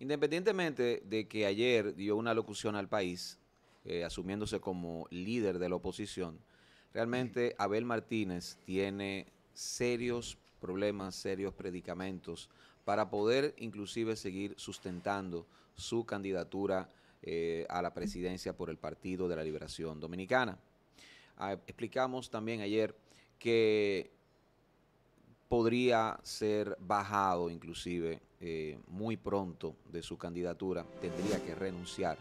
Independientemente de que ayer dio una locución al país, eh, asumiéndose como líder de la oposición, realmente Abel Martínez tiene serios problemas, serios predicamentos para poder inclusive seguir sustentando su candidatura eh, a la presidencia por el Partido de la Liberación Dominicana. Ah, explicamos también ayer que podría ser bajado inclusive eh, muy pronto de su candidatura, tendría que renunciar,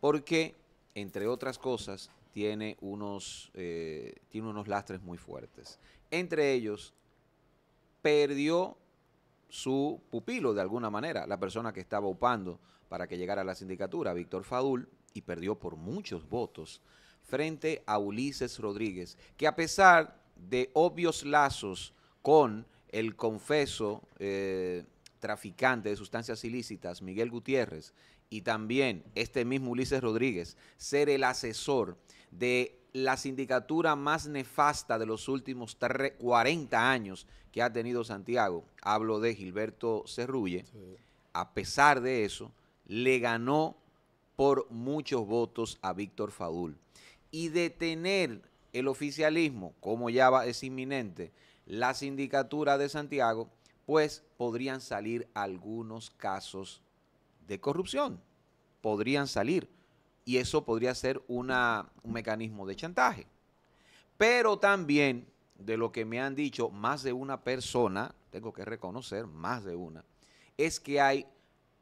porque, entre otras cosas, tiene unos, eh, tiene unos lastres muy fuertes. Entre ellos, perdió su pupilo de alguna manera, la persona que estaba upando para que llegara a la sindicatura, Víctor Fadul, y perdió por muchos votos frente a Ulises Rodríguez, que a pesar de obvios lazos con el confeso eh, traficante de sustancias ilícitas, Miguel Gutiérrez, y también este mismo Ulises Rodríguez, ser el asesor de la sindicatura más nefasta de los últimos 40 años que ha tenido Santiago. Hablo de Gilberto Cerrulle. A pesar de eso, le ganó por muchos votos a Víctor Faúl. Y detener el oficialismo, como ya va, es inminente, la sindicatura de Santiago, pues podrían salir algunos casos de corrupción. Podrían salir. Y eso podría ser un mecanismo de chantaje. Pero también, de lo que me han dicho más de una persona, tengo que reconocer más de una, es que hay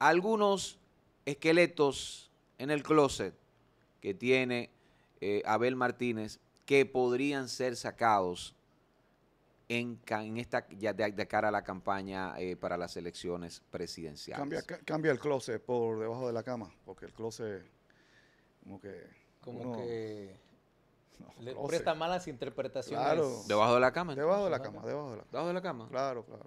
algunos esqueletos en el closet que tiene eh, Abel Martínez que podrían ser sacados en, en esta ya de, cara a la campaña eh, para las elecciones presidenciales. Cambia, cambia el closet por debajo de la cama, porque el closet como que como que le presta malas interpretaciones. Debajo de la cama. Debajo de la cama, debajo de la cama. Debajo de la cama. Claro, claro.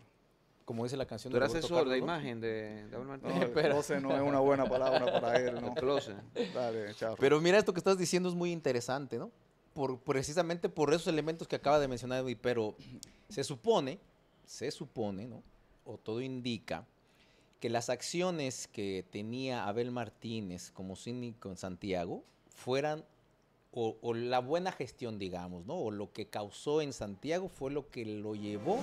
Como dice la canción ¿Tú de Tú asesor de imagen de, de No, el no es una buena palabra para él, ¿no? El Dale, chao. Pero mira esto que estás diciendo es muy interesante, ¿no? precisamente por esos elementos que acaba de mencionar, pero se supone, se supone, ¿no? O todo indica que las acciones que tenía Abel Martínez como cínico en Santiago fueran o, la buena gestión, digamos, ¿no? O lo que causó en Santiago fue lo que lo llevó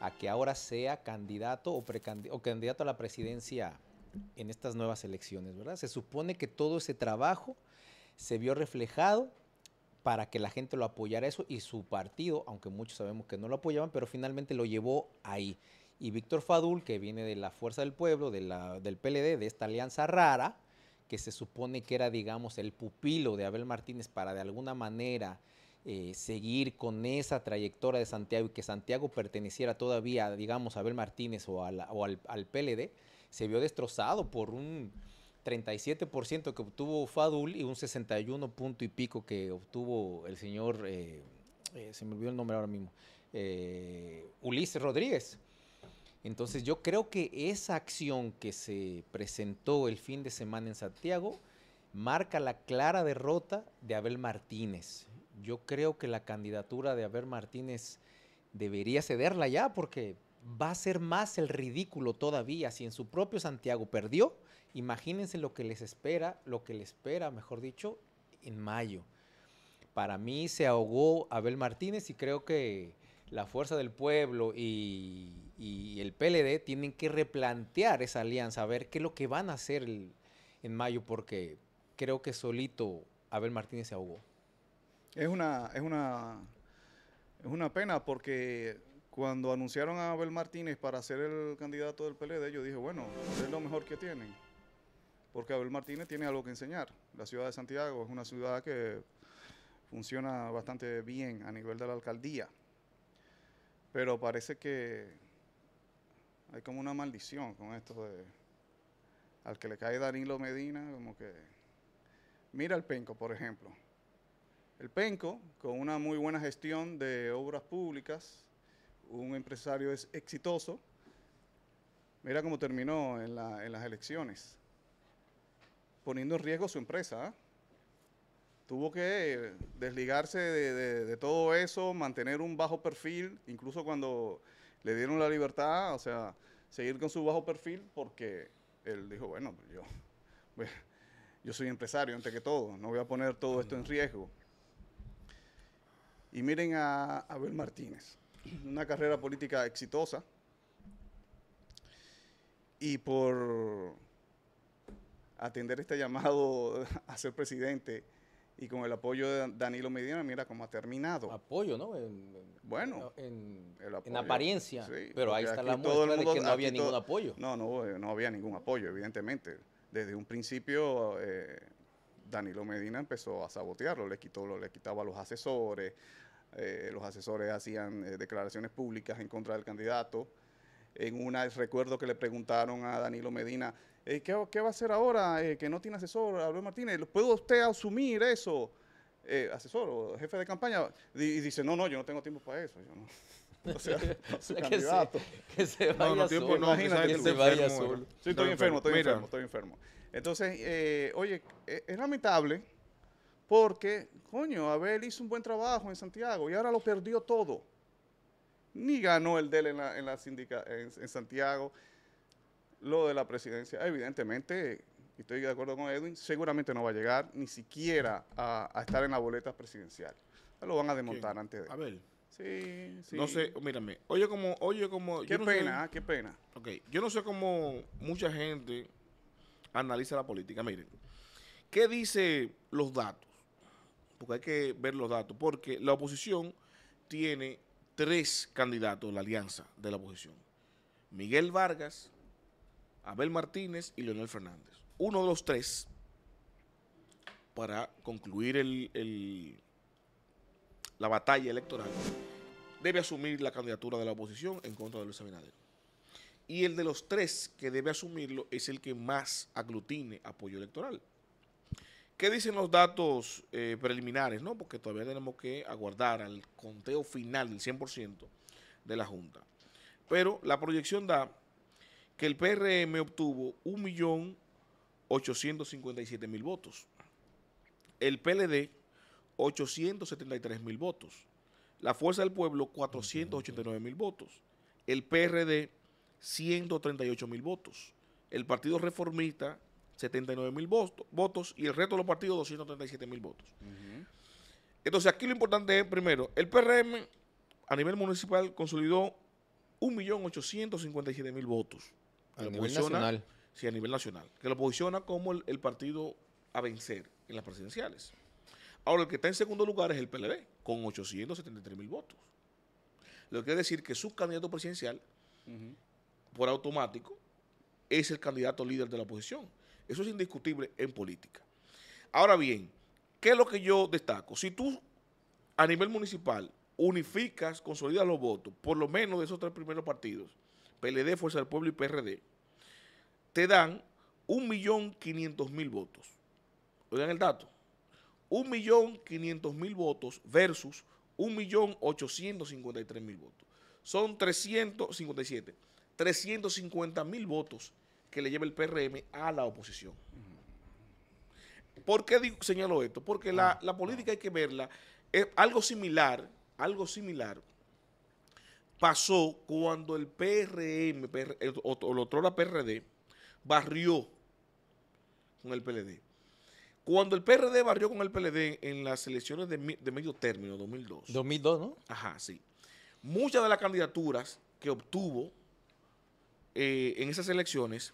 a que ahora sea candidato o, o candidato a la presidencia en estas nuevas elecciones, ¿verdad? Se supone que todo ese trabajo se vio reflejado para que la gente lo apoyara eso y su partido, aunque muchos sabemos que no lo apoyaban, pero finalmente lo llevó ahí. Y Víctor Fadul, que viene de la Fuerza del Pueblo, de la, del PLD, de esta alianza rara, que se supone que era, digamos, el pupilo de Abel Martínez para de alguna manera eh, seguir con esa trayectoria de Santiago y que Santiago perteneciera todavía, digamos, a Abel Martínez o, o al, al PLD, se vio destrozado por un 37% que obtuvo Fadul y un 61 punto y pico que obtuvo el señor, eh, eh, se me olvidó el nombre ahora mismo, eh, Ulises Rodríguez. Entonces yo creo que esa acción que se presentó el fin de semana en Santiago marca la clara derrota de Abel Martínez. Yo creo que la candidatura de Abel Martínez debería cederla ya porque va a ser más el ridículo todavía. Si en su propio Santiago perdió, imagínense lo que les espera, lo que les espera, mejor dicho, en mayo. Para mí se ahogó Abel Martínez y creo que la Fuerza del Pueblo y, el PLD tienen que replantear esa alianza, a ver qué es lo que van a hacer en mayo, porque creo que solito Abel Martínez se ahogó. Es una, es una, es una pena porque cuando anunciaron a Abel Martínez para ser el candidato del PLD, yo dije, bueno, es lo mejor que tienen. Porque Abel Martínez tiene algo que enseñar. La ciudad de Santiago es una ciudad que funciona bastante bien a nivel de la alcaldía. Pero parece que hay como una maldición con esto de al que le cae Danilo Medina, como que mira el Penco, por ejemplo. El Penco, con una muy buena gestión de obras públicas, un empresario es exitoso, mira cómo terminó en, las elecciones, poniendo en riesgo su empresa. ¿ah? Tuvo que desligarse de, todo eso, mantener un bajo perfil, incluso cuando le dieron la libertad, o sea, seguir con su bajo perfil porque él dijo, bueno, pues yo, pues, yo soy empresario antes que todo, no voy a poner todo esto en riesgo. Y miren a Abel Martínez una carrera política exitosa y por atender este llamado a ser presidente y con el apoyo de Danilo Medina, mira cómo ha terminado. Apoyo, ¿no? bueno, en, apariencia, pero ahí está la muestra de que no había ningún apoyo. No, no, eh, no había ningún apoyo, evidentemente. Desde un principio, eh, Danilo Medina empezó a sabotearlo, le, quitó, le quitaba los asesores, eh, los asesores hacían eh, declaraciones públicas en contra del candidato. En una, recuerdo que le preguntaron a Danilo Medina, eh, ¿qué, va a hacer ahora eh, que no tiene asesor, Alberto Martínez? ¿Puede usted asumir eso, eh, asesor o jefe de campaña? Y dice, no, no, yo no tengo tiempo para eso. Yo no. O sea, que Se, que se vaya a no, no, que, se vaya enfermo, Sí, estoy, enfermo, estoy enfermo, estoy enfermo. Entonces, oye, es lamentable porque, coño, Abel hizo un buen trabajo en Santiago y ahora lo perdió todo. Ni ganó el DEL en, la, en, en, Santiago. Lo de la presidencia, evidentemente, y estoy de acuerdo con Edwin, seguramente no va a llegar ni siquiera a, estar en la boleta presidencial. Lo van a demontar antes de. Abel. Sí, sí. No sé, mírame. Oye, como. Oye, como qué pena, ah, qué pena. Ok, yo no sé cómo mucha gente analiza la política. Miren, ¿qué dice los datos? porque hay que ver los datos, porque la oposición tiene tres candidatos, la alianza de la oposición. Miguel Vargas, Abel Martínez y Leonel Fernández. Uno de los tres, para concluir la batalla electoral, debe asumir la candidatura de la oposición en contra de Luis Abinader. Y el de los tres que debe asumirlo es el que más aglutine apoyo electoral. ¿Qué dicen los datos eh, preliminares? ¿no? Porque todavía tenemos que aguardar al conteo final del 100% de la Junta. Pero la proyección da que el PRM obtuvo 1.857.000 votos. El PLD, 873.000 votos. La Fuerza del Pueblo, 489.000 votos. El PRD, 138.000 votos. El Partido Reformista, 79 mil votos y el resto de los partidos 237 mil votos. Entonces aquí lo importante es, primero, el PRM a nivel municipal consolidó 1.857.000 votos. A nivel nacional. Sí, a nivel nacional. Que lo posiciona como el, partido a vencer en las presidenciales. Ahora, el que está en segundo lugar es el PLD, con 873.000 votos. Lo que quiere decir que su candidato presidencial, por automático, es el candidato líder de la oposición. Eso es indiscutible en política. Ahora bien, ¿qué es lo que yo destaco? Si tú a nivel municipal unificas, consolidas los votos, por lo menos de esos tres primeros partidos, PLD, Fuerza del Pueblo y PRD, te dan 1.500.000 votos. Oigan el dato. 1.500.000 votos versus 1.853.000 votos. Son 357. 350.000 votos que le lleve el PRM a la oposición. ¿Por qué señalo esto? Porque ah. la, política hay que verla. Es eh, algo similar, algo similar pasó cuando el PRM, el, o, otro la PRD, barrió con el PLD. Cuando el PRD barrió con el PLD en las elecciones de, medio término, 2002. 2002, ¿no? Ajá, sí. Muchas de las candidaturas que obtuvo eh, en esas elecciones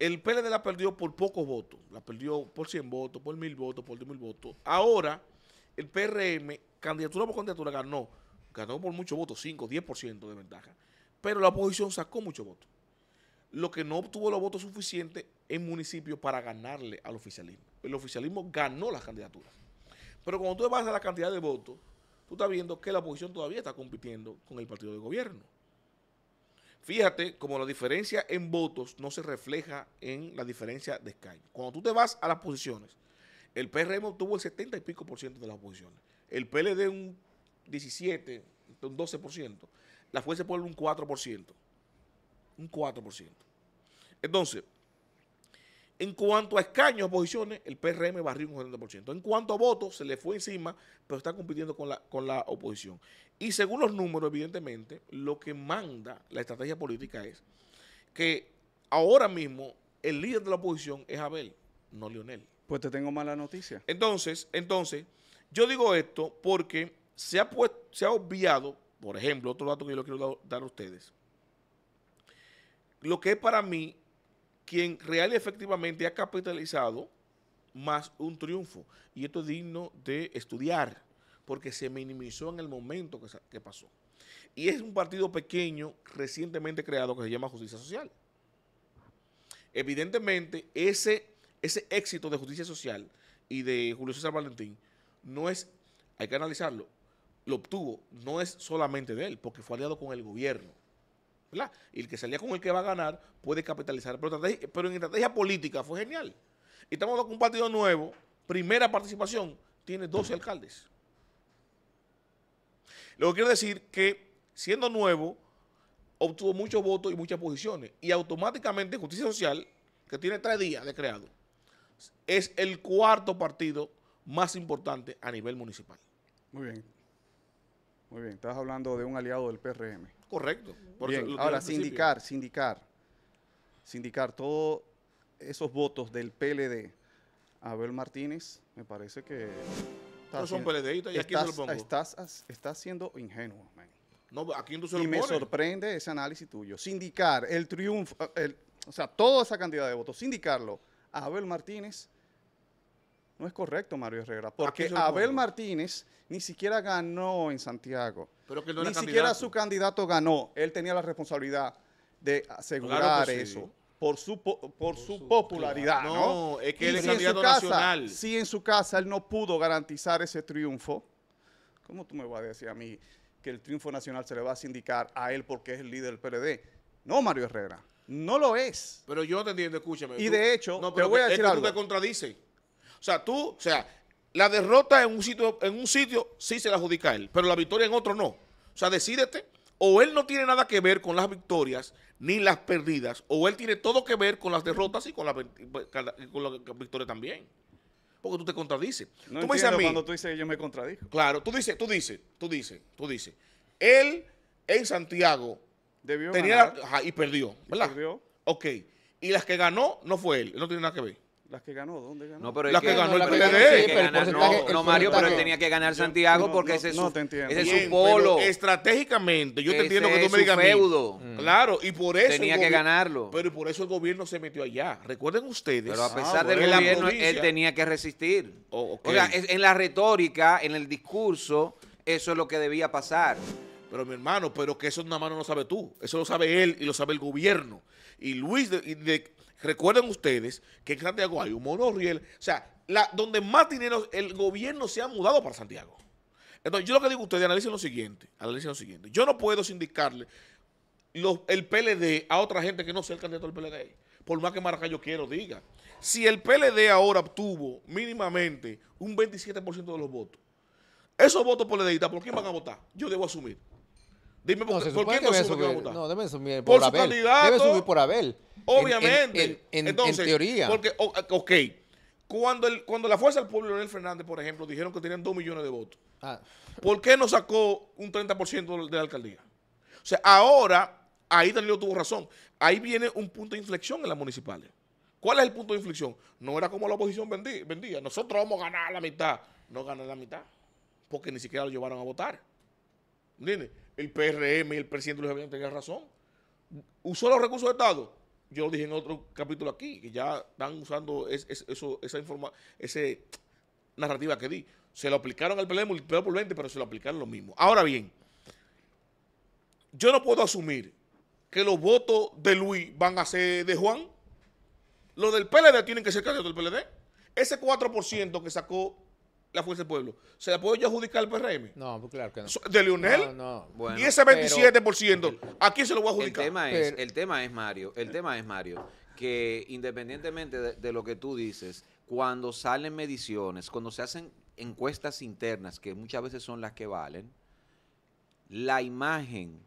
el PLD la perdió por pocos votos, la perdió por 100 votos, por 1000 votos, por mil votos. Ahora, el PRM, candidatura por candidatura, ganó, ganó por muchos votos, 5, 10% de ventaja, pero la oposición sacó muchos votos, lo que no obtuvo los votos suficientes en municipios para ganarle al oficialismo. El oficialismo ganó las candidaturas. Pero cuando tú vas a la cantidad de votos, tú estás viendo que la oposición todavía está compitiendo con el partido de gobierno. Fíjate cómo la diferencia en votos no se refleja en la diferencia de Skype. Cuando tú te vas a las posiciones, el PRM obtuvo el 70 y pico por ciento de las posiciones. El PLD un 17, un 12 por ciento. La Fuerza Pueblo un 4 por ciento. Un 4 por ciento. Entonces, en cuanto a escaños, posiciones, el PRM barrió un 40%. En cuanto a votos, se le fue encima, pero está compitiendo con la, con la oposición. Y según los números, evidentemente, lo que manda la estrategia política es que ahora mismo el líder de la oposición es Abel, no Lionel. Pues te tengo mala noticia. Entonces, entonces, yo digo esto porque se ha, se ha obviado, por ejemplo, otro dato que yo quiero dar a ustedes, lo que es para mí quien real y efectivamente ha capitalizado más un triunfo. Y esto es digno de estudiar, porque se minimizó en el momento que, pasó. Y es un partido pequeño recientemente creado que se llama Justicia Social. Evidentemente, ese, ese éxito de Justicia Social y de Julio César Valentín no es, hay que analizarlo, lo obtuvo, no es solamente de él, porque fue aliado con el gobierno. Y el que salía con el que va a ganar puede capitalizar. Pero, en estrategia política fue genial. Y estamos con un partido nuevo, primera participación, tiene 12 alcaldes. Lo que quiero decir que, siendo nuevo, obtuvo muchos votos y muchas posiciones. Y automáticamente Justicia Social, que tiene tres días de creado, es el cuarto partido más importante a nivel municipal. Muy bien. Muy bien, estás hablando de un aliado del PRM. Correcto. bien, ahora, sindicar, sindicar, sindicar todos esos votos del PLD. a Abel Martínez, me parece que... estás, Estás, siendo ingenuo, No, aquí no se Y me sorprende ese análisis tuyo. Sindicar, el triunfo, o sea, toda esa cantidad de votos, sindicarlo a Abel Martínez no es correcto, Mario Herrera, porque Abel Martínez ni siquiera ganó en Santiago. Pero que ni siquiera su candidato ganó. Él tenía la responsabilidad de asegurar eso. Por su, por, popularidad, ¿no? es que él es candidato nacional. Si en su casa él no pudo garantizar ese triunfo, ¿cómo tú me vas a decir a mí que el triunfo nacional se le va a sindicar a él porque es el líder del PLD? No, Mario Herrera, no lo es. Pero yo te entiendo, escúchame. Y de hecho, no, te voy a decir Tú o sea, tú, o sea, la derrota en un sitio, en un sitio sí se la adjudica a él, pero la victoria en otro no. O sea, decídete, o él no tiene nada que ver con las victorias ni las perdidas, o él tiene todo que ver con las derrotas y con las la pues, victorias también. Porque tú te contradices. No tú me dices a mí, cuando tú dices yo me contradigo. Claro, tú dices, tú dices, tú dices, tú dices. Él en Santiago Debió tenía y perdió, ¿verdad? perdió. Ok. Y las que ganó no fue él, no tiene nada que ver. Las que ganó, ¿dónde ganó? No, pero las que, ganó el PLD. E. el no, Mario, pero él tenía que ganar Santiago porque ese, es su polo. Estratégicamente, yo te entiendo que tú me digas. Feudo. Mm. Claro, y por eso. Tenía que ganarlo. Pero por eso el gobierno se metió allá. Recuerden ustedes. Pero a ah, pesar del gobierno, él tenía que resistir. Oh, o sea, en la retórica, en el discurso, eso es lo que debía pasar. Pero mi hermano, pero que eso nada más no lo sabe tú. Eso lo sabe él y lo sabe el gobierno. Y Luis, de, Recuerden ustedes que en Santiago hay un monorriel, o sea, donde más dinero el gobierno se ha mudado para Santiago. Entonces, yo lo que digo a ustedes, analicen lo siguiente, analicen lo siguiente. Yo no puedo sindicarle el PLD a otra gente que no sea el candidato del PLD, por más que Maracayo quiero diga. Si el PLD ahora obtuvo mínimamente un 27% de los votos, esos votos por PLDistas, ¿por quién van a votar? Yo debo asumir. Dime por, ¿por qué no puede No, debe subir por, su Abel. candidato. Debe subir por Abel. Obviamente. En, teoría. Porque, ok, cuando, el, cuando la Fuerza del Pueblo, Leonel Fernández, por ejemplo, dijeron que tenían 2 millones de votos, ah. ¿por qué no sacó un 30% de la alcaldía? O sea, ahora, ahí Danilo tuvo razón. Ahí viene un punto de inflexión en las municipales. ¿Cuál es el punto de inflexión? No era como la oposición vendía. vendía. Nosotros vamos a ganar la mitad. No ganan la mitad. Porque ni siquiera lo llevaron a votar. ¿Entiendes? el PRM y el presidente Luis Abinader tenían razón. Usó los recursos de Estado. Yo lo dije en otro capítulo aquí, que ya están usando esa informa, narrativa que di. Se lo aplicaron al PLD 20, pero se lo aplicaron lo mismo. Ahora bien, yo no puedo asumir que los votos de Luis van a ser de Juan. Los del PLD tienen que ser candidatos del PLD. Ese 4% que sacó la fuerza del pueblo. ¿Se la puede yo adjudicar al PRM? No, pues claro que no. ¿De Lionel? No, no. y ese 27%, ¿a quién se lo voy a adjudicar? El tema, es, el tema es, Mario, el tema es, Mario, que independientemente de, de lo que tú dices, cuando salen mediciones, cuando se hacen encuestas internas, que muchas veces son las que valen, la imagen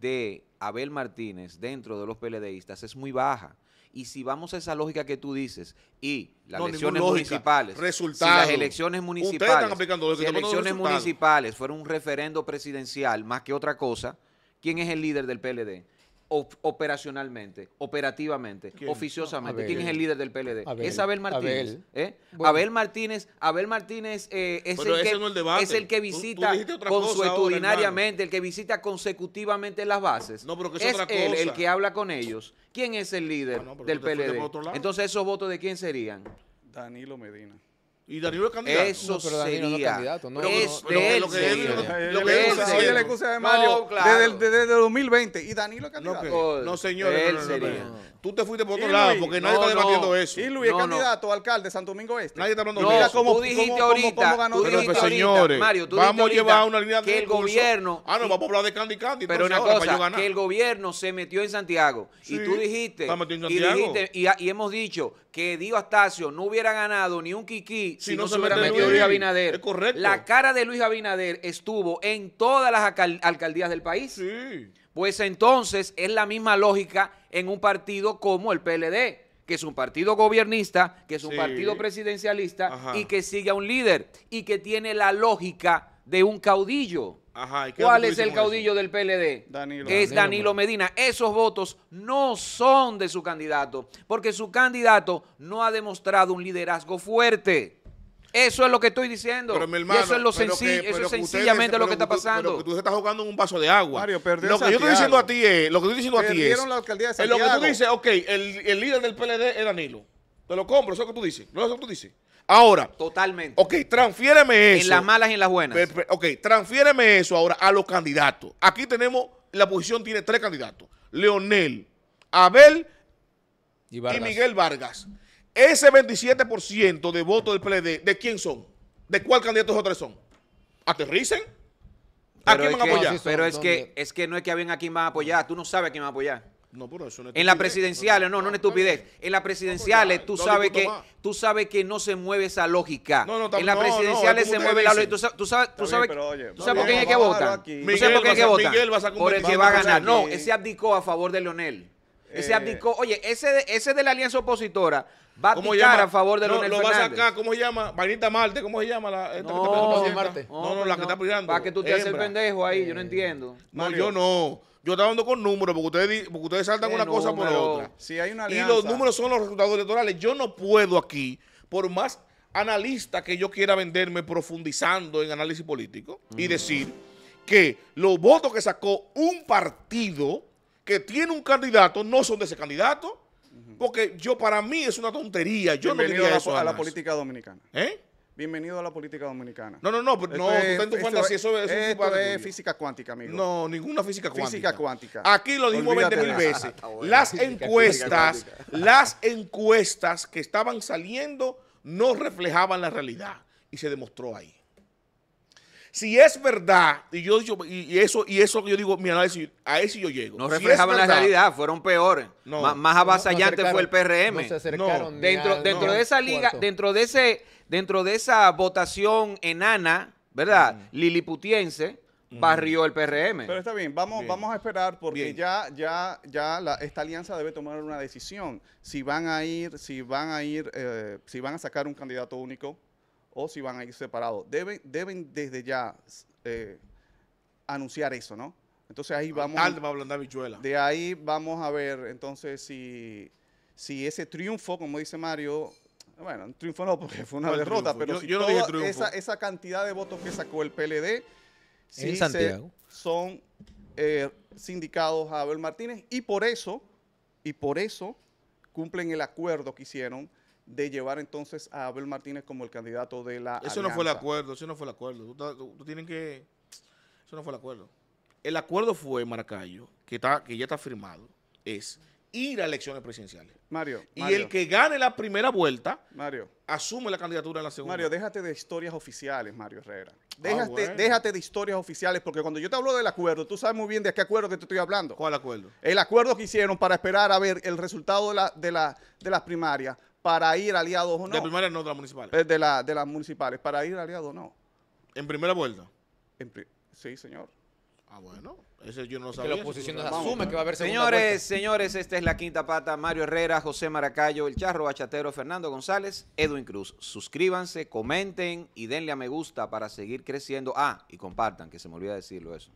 de Abel Martínez dentro de los PLDistas es muy baja. Y si vamos a esa lógica que tú dices y las elecciones municipales, si las elecciones municipales, elecciones municipales fueron un referendo presidencial más que otra cosa, ¿quién es el líder del PLD? operacionalmente, operativamente, oficiosamente. ¿Quién es el líder del PLD? Es Abel Martínez. Abel, ¿eh? Martínez, Abel Martínez eh, es, el que, visita consuetudinariamente, el que visita consecutivamente las bases. No, es, otra cosa. el que habla con ellos. ¿Quién es el líder ah, del PLD? Entonces, ¿esos votos de quién serían? Danilo Medina. Y Danilo es candidato. Eso pero sería. no es candidato. No, es Lo que Oye, la excusa de Mario. Desde, el 2020. Y Danilo es candidato. No, señores. él sería. Tú te fuiste por otro lado porque nadie está debatiendo eso. Y Luis es candidato, alcalde de Santo Domingo Este. Nadie está hablando de eso. tú dijiste ahorita. tú dijiste señores, vamos a llevar una línea de Que el gobierno. Ah, no, vamos a hablar de Candy Candy. Pero una cosa, que el gobierno se metió en Santiago. Y tú dijiste. Y hemos dicho que Dio Astacio no hubiera ganado ni un kiki si, no, se hubiera Luis Abinader. La cara de Luis Abinader estuvo en todas las alcaldías del país. Sí. Pues entonces es la misma lógica en un partido como el PLD que es un partido gobiernista, que es un partido presidencialista y que sigue a un líder y que tiene la lógica de un caudillo. Ajá, ¿Cuál es el caudillo del PLD? Es Danilo Medina. Esos votos no son de su candidato, porque su candidato no ha demostrado un liderazgo fuerte. Eso es lo que estoy diciendo. eso es lo sencillo, eso sencillamente lo que está pasando. Pero que tú estás jugando en un vaso de agua. lo que yo estoy diciendo a ti es, lo que estoy diciendo a ti es, lo que tú dices, ok, el, el, líder del PLD es Danilo. Te lo compro, eso es lo que tú dices. No es lo que tú dices. Ahora. Totalmente. Ok, transfiéreme eso. En las malas y en las buenas. ok, transfiéreme eso ahora a los candidatos. Aquí tenemos, la posición tiene tres candidatos. Leonel, Abel y Miguel Vargas. Ese 27% de votos del PLD, ¿de quién son? ¿De cuál candidato esos tres son? ¿Aterricen? ¿A quién van a apoyar? pero es que, es que no es que alguien a quién van a apoyar. Tú no sabes a quién va a apoyar. No, por eso no es En las presidenciales, no, no, es estupidez. En las presidenciales tú sabes que tú sabes que no se mueve esa lógica. en las presidenciales se mueve la lógica. Tú sabes, tú sabes, sabes, por quién es que vota. Tú sabes por quién es que vota. Por el que va a ganar. No, ese abdicó a favor de Leonel. Ese Oye, ese de, ese de la alianza opositora va a abdicar a favor de los Leonel Fernández. Lo ¿cómo se llama? Vanita Marte, ¿cómo se llama? La, no, Marte. no, no, la que está apoyando. Para que tú te hagas el pendejo ahí, yo no eh, entiendo. No, yo no. Yo estaba dando con números porque ustedes, porque ustedes saltan una cosa por otra. hay una alianza. Y los números son los resultados electorales. Yo no puedo aquí, por más analista que yo quiera venderme profundizando en análisis político y mm. decir que los votos que sacó un partido que tiene un candidato no son de ese candidato. Porque yo, para mí, es una tontería. Yo no diría a la, A la política dominicana. ¿Eh? Bienvenido a la política dominicana. No, no, no, pero pues, no, es, fantasía, eso es, esto física cuántica, amigo. No, ninguna física cuántica. Física cuántica. Aquí lo dijimos 20 mil veces. Ah, las encuestas, las encuestas que estaban saliendo no reflejaban la realidad y se demostró ahí. Si es verdad, y yo y eso y eso que yo digo, mira a eso yo llego. No reflejaban la realidad, fueron peores. más, avasallante fue el PRM. dentro dentro de esa liga, dentro de ese dentro de esa votación enana, ¿verdad? Liliputiense barrió el PRM. Pero está bien, vamos, vamos a esperar porque ya, ya, ya esta alianza debe tomar una decisión. Si van a ir, si van a ir, eh, si van a sacar un candidato único o si van a ir separados. Deben, deben desde ya eh, anunciar eso, ¿no? Entonces ahí vamos... a de ahí vamos a ver entonces si, si ese triunfo, como dice Mario, bueno, un triunfo no, porque fue una derrota, pero si toda esa, cantidad de votos que sacó el PLD sí Santiago son eh, sindicados a Abel Martínez y por eso, y por eso cumplen el acuerdo que hicieron de llevar entonces a Abel Martínez como el candidato de la Eso no fue el acuerdo, eso no fue el acuerdo. Tú, tienes que... Eso no fue el acuerdo. El acuerdo fue, Maracayo, que, está, que ya está firmado, es ir a elecciones presidenciales. Mario. Y el que gane la primera vuelta, Mario. asume la candidatura en la segunda. Mario, déjate de historias oficiales, Mario Herrera. Ah, déjate, déjate de historias oficiales, porque cuando yo te hablo del acuerdo, tú sabes muy bien de qué acuerdo que te estoy hablando. ¿Cuál acuerdo? El acuerdo que hicieron para esperar a ver el resultado de, la, de, de las primarias para ir aliados o no. De primera no, de las municipales. Eh, de, la, de las municipales, para ir aliado o no. ¿En primera vuelta? sí, señor. Ah, bueno, Ese yo no lo sabía. Que la oposición asume que va a haber Señores, señores, esta es la quinta pata. Mario Herrera, José Maracayo, El Charro Bachatero, Fernando González, Edwin Cruz. Suscríbanse, comenten y denle a me gusta para seguir creciendo. Ah, y compartan, que se me olvida decirlo eso.